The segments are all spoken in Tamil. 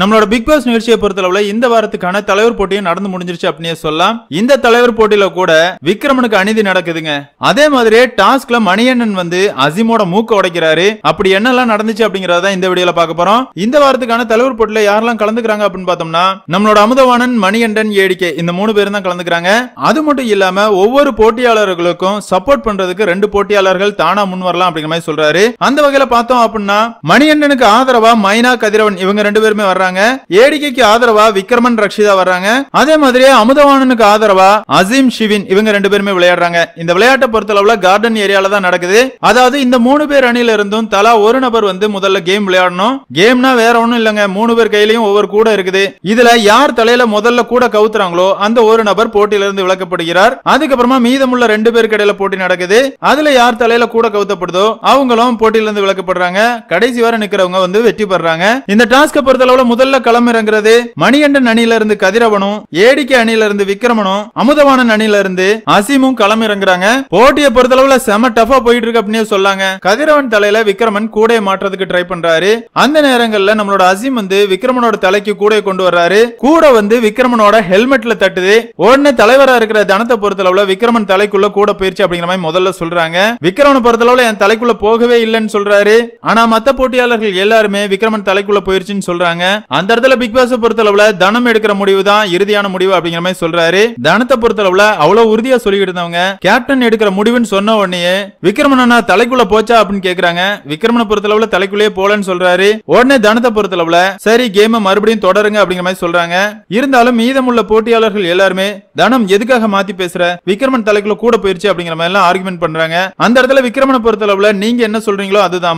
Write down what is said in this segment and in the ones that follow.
நம்மளோட பிக் பாஸ் நிகழ்ச்சியை பொறுத்தளவுல இந்த வாரத்துக்கான தலைவர் போட்டியும் நடந்து முடிஞ்சிருச்சு அப்படின்னு சொல்லலாம் இந்த தலைவர் போட்டியில கூட விக்ரமனுக்கு அநீதி நடக்குதுங்க அதே மாதிரி டாஸ்க்ல மணியண்ணன் வந்து அசிமோட மூக்க உடைக்கிறாரு அப்படி என்னெல்லாம் நடந்துச்சு அப்படிங்கறத இந்த வீடியோல பார்க்க போறோம் இந்த வாரத்துக்கான தலைவர் போட்டியில யாரெல்லாம் கலந்துக்கிறாங்க அப்படின்னு பார்த்தோம்னா நம்மளோட அமுதவாணன் மணியண்டன் ஏடிகே இந்த மூணு பேரும் தான் கலந்துக்கிறாங்க அது மட்டும் இல்லாம ஒவ்வொரு போட்டியாளர்களுக்கும் சப்போர்ட் பண்றதுக்கு ரெண்டு போட்டியாளர்கள் தானா முன் வரலாம் அப்படிங்கிற மாதிரி சொல்றாரு அந்த வகையில பார்த்தோம் அப்படின்னா மணியண்ணனுக்கு ஆதரவா மைனா கதிரவன் இவங்க ரெண்டு பேருமே வர்றாங்க வர்றாங்க ஏடிக்கைக்கு ஆதரவா விக்ரமன் ரக்ஷிதா வர்றாங்க அதே மாதிரியே அமுதவானனுக்கு ஆதரவா அசீம் ஷிவின் இவங்க ரெண்டு பேருமே விளையாடுறாங்க இந்த விளையாட்டை பொறுத்தளவுல கார்டன் ஏரியால தான் நடக்குது அதாவது இந்த மூணு பேர் அணியில இருந்தும் தலா ஒரு நபர் வந்து முதல்ல கேம் விளையாடணும் கேம்னா வேற ஒன்றும் இல்லங்க மூணு பேர் கையிலயும் ஒவ்வொரு கூட இருக்குது இதுல யார் தலையில முதல்ல கூட கவுத்துறாங்களோ அந்த ஒரு நபர் போட்டியில இருந்து விளக்கப்படுகிறார் அதுக்கப்புறமா மீதமுள்ள ரெண்டு பேருக்கு இடையில போட்டி நடக்குது அதுல யார் தலையில கூட கவுத்தப்படுதோ அவங்களும் போட்டியில இருந்து விளக்கப்படுறாங்க கடைசி வர நிக்கிறவங்க வந்து வெற்றி பெறாங்க இந்த டாஸ்க பொறுத்தளவுல முதல்ல களமிறங்குறது மணிகண்டன் அணியில இருந்து கதிரவனும் ஏடிக்கை அணியில இருந்து விக்ரமனும் அமுதவானன் அணியில இருந்து அசீமும் களமிறங்குறாங்க போட்டியை பொறுத்தளவுல செம டஃபா போயிட்டு இருக்கு அப்படின்னு சொல்லாங்க கதிரவன் தலையில விக்ரமன் கூடையை மாற்றதுக்கு ட்ரை பண்றாரு அந்த நேரங்கள்ல நம்மளோட அசீம் வந்து விக்ரமனோட தலைக்கு கூடையை கொண்டு வர்றாரு கூட வந்து விக்ரமனோட ஹெல்மெட்ல தட்டுது உடனே தலைவரா இருக்கிற தனத்தை பொறுத்தளவுல விக்ரமன் தலைக்குள்ள கூட போயிருச்சு அப்படிங்கிற மாதிரி முதல்ல சொல்றாங்க விக்ரமனை பொறுத்தளவுல என் தலைக்குள்ள போகவே இல்லைன்னு சொல்றாரு ஆனா மத்த போட்டியாளர்கள் எல்லாருமே விக்ரமன் தலைக்குள்ள போயிருச்சுன்னு சொல்றாங்க அந்த இடத்துல பிக் பாஸ் பொறுத்தளவுல தனம் எடுக்கிற முடிவு தான் இறுதியான முடிவு அப்படிங்கிற மாதிரி சொல்றாரு தனத்தை பொறுத்தளவுல அவ்வளவு உறுதியா சொல்லிக்கிட்டு இருந்தவங்க கேப்டன் எடுக்கிற முடிவுன்னு சொன்ன உடனே விக்ரமனா தலைக்குள்ள போச்சா அப்படின்னு கேக்குறாங்க விக்ரமனை பொறுத்தளவுல தலைக்குள்ளேயே போலன்னு சொல்றாரு உடனே தனத்தை பொறுத்தளவுல சரி கேம் மறுபடியும் தொடருங்க அப்படிங்கிற மாதிரி சொல்றாங்க இருந்தாலும் மீதமுள்ள போட்டியாளர்கள் எல்லாருமே தனம் எதுக்காக மாத்தி பேசுற விக்ரமன் தலைக்குள்ள கூட போயிருச்சு அப்படிங்கிற மாதிரி எல்லாம் ஆர்குமெண்ட் பண்றாங்க அந்த இடத்துல விக்ரமனை பொறுத்தளவுல நீங்க என்ன சொல்றீங்களோ அதுதான்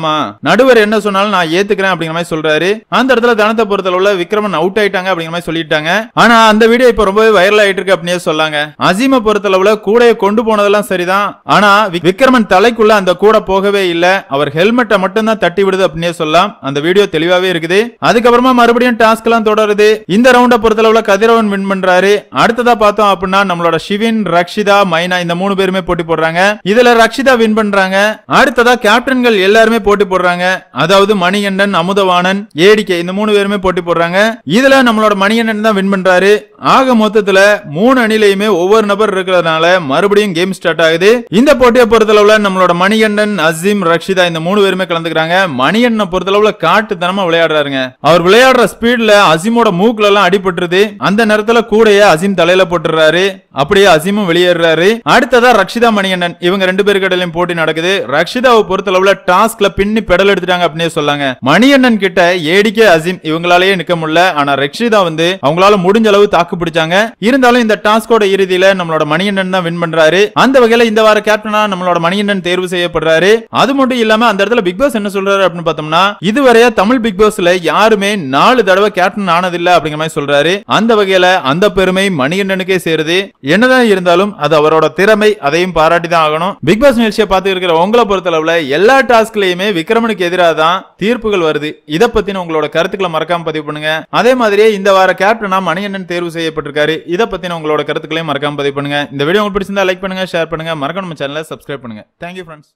நடுவர் என்ன சொன்னாலும் நான் ஏத்துக்கிறேன் அப்படிங்கிற மாதிரி சொல்றாரு அந்த இடத்துல தனத்தை பொறுத்தல உள்ள விக்ரமன் அவுட் ஆயிட்டாங்க அப்படிங்கிற மாதிரி சொல்லிட்டாங்க ஆனா அந்த வீடியோ இப்ப ரொம்பவே வைரல் ஆயிட்டு இருக்கு அப்படின்னே சொல்லாங்க அசீம உள்ள கூடைய கொண்டு போனதெல்லாம் சரிதான் ஆனா விக்ரமன் தலைக்குள்ள அந்த கூடை போகவே இல்ல அவர் ஹெல்மெட்டை மட்டும் தான் தட்டி விடுது அப்படின்னே சொல்லலாம் அந்த வீடியோ தெளிவாவே இருக்குது அதுக்கப்புறமா மறுபடியும் டாஸ்க் எல்லாம் தொடருது இந்த ரவுண்டை உள்ள கதிரவன் வின் பண்றாரு அடுத்ததா பார்த்தோம் அப்படின்னா நம்மளோட சிவின் ரக்ஷிதா மைனா இந்த மூணு பேருமே போட்டி போடுறாங்க இதுல ரக்ஷிதா வின் பண்றாங்க அடுத்ததா கேப்டன்கள் எல்லாருமே போட்டி போடுறாங்க அதாவது மணிகண்டன் அமுதவானன் ஏடிகே இந்த மூணு பேருமே போட்டி போடுறாங்க இதுல நம்மளோட மணியன் தான் வின் பண்றாரு ஆக மொத்தத்துல மூணு அணிலையுமே ஒவ்வொரு நபர் இருக்கிறதுனால மறுபடியும் கேம் ஸ்டார்ட் ஆகுது இந்த போட்டியை பொறுத்தளவுல நம்மளோட மணிகண்டன் அசீம் ரக்ஷிதா இந்த மூணு பேருமே கலந்துக்கிறாங்க மணிகண்ணனை பொறுத்தளவுல காட்டுத்தனமா விளையாடுறாருங்க அவர் விளையாடுற ஸ்பீட்ல அசீமோட மூக்குல எல்லாம் அடிபட்டுருது அந்த நேரத்துல கூடையே அசீம் தலையில போட்டுறாரு அப்படியே அசீமும் வெளியேறாரு அடுத்ததா ரக்ஷிதா மணிகண்டன் இவங்க ரெண்டு பேருக்கிடையிலும் போட்டி நடக்குது ரக்ஷிதாவை பொறுத்தளவுல டாஸ்க்ல பின்னி பெடல் எடுத்துட்டாங்க அப்படின்னே சொல்லாங்க மணிகண்டன் கிட்ட ஏடிக்கே அசீம் இவங்க அவங்களாலேயே நிக்க முடியல ஆனா ரக்ஷிதா வந்து அவங்களால முடிஞ்ச அளவு தாக்கு பிடிச்சாங்க இருந்தாலும் இந்த டாஸ்கோட இறுதியில நம்மளோட மணிகண்டன் தான் வின் பண்றாரு அந்த வகையில இந்த வார கேப்டனா நம்மளோட மணிகண்டன் தேர்வு செய்யப்படுறாரு அது மட்டும் இல்லாம அந்த இடத்துல பிக் பாஸ் என்ன சொல்றாரு அப்படின்னு பார்த்தோம்னா இதுவரைய தமிழ் பிக் பாஸ்ல யாருமே நாலு தடவை கேப்டன் ஆனதில்லை அப்படிங்கிற மாதிரி சொல்றாரு அந்த வகையில அந்த பெருமை மணிகண்டனுக்கே சேருது என்னதான் இருந்தாலும் அது அவரோட திறமை அதையும் பாராட்டி தான் ஆகணும் பிக் பாஸ் நிகழ்ச்சியை பார்த்து இருக்கிற உங்களை பொறுத்தளவுல எல்லா டாஸ்க்லயுமே விக்ரமனுக்கு எதிராக தான் தீர்ப்புகள் வருது இதை பத்தின உங்களோட கருத்துக்களை மறக்காம மறக்காம பதிவு பண்ணுங்க அதே மாதிரியே இந்த வார கேப்டனா மணிகண்டன் தேர்வு செய்யப்பட்டிருக்காரு இதை பத்தின உங்களோட கருத்துக்களையும் மறக்காம பதிவு பண்ணுங்க இந்த வீடியோ உங்களுக்கு பிடிச்சிருந்தா லைக் பண்ணுங்க ஷேர் பண்ணுங்க மறக்காம நம்ம சேனலை சப்ஸ்கிரைப் பண்ணுங்க தேங்க்யூ ஃப்ரெண்ட்ஸ்